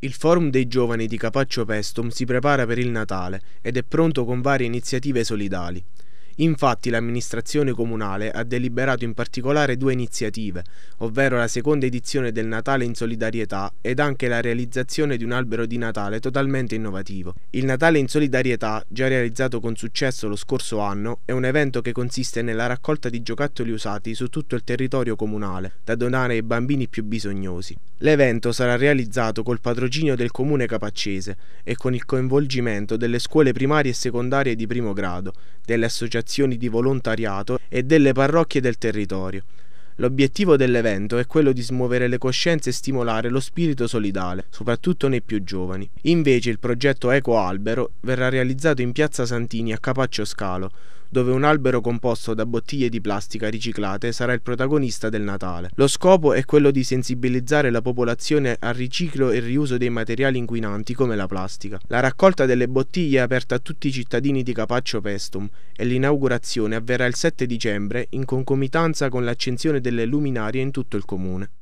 Il Forum dei Giovani di Capaccio Pestum si prepara per il Natale ed è pronto con varie iniziative solidali. Infatti l'amministrazione comunale ha deliberato in particolare due iniziative, ovvero la seconda edizione del Natale in solidarietà ed anche la realizzazione di un albero di Natale totalmente innovativo. Il Natale in solidarietà, già realizzato con successo lo scorso anno, è un evento che consiste nella raccolta di giocattoli usati su tutto il territorio comunale, da donare ai bambini più bisognosi. L'evento sarà realizzato col patrocinio del comune capaccese e con il coinvolgimento delle scuole primarie e secondarie di primo grado, delle associazioni associazioni di volontariato e delle parrocchie del territorio. L'obiettivo dell'evento è quello di smuovere le coscienze e stimolare lo spirito solidale, soprattutto nei più giovani. Invece il progetto Eco Albero verrà realizzato in Piazza Santini a Capaccio Scalo, dove un albero composto da bottiglie di plastica riciclate sarà il protagonista del Natale. Lo scopo è quello di sensibilizzare la popolazione al riciclo e riuso dei materiali inquinanti come la plastica. La raccolta delle bottiglie è aperta a tutti i cittadini di Capaccio Pestum e l'inaugurazione avverrà il 7 dicembre in concomitanza con l'accensione del delle luminarie in tutto il comune.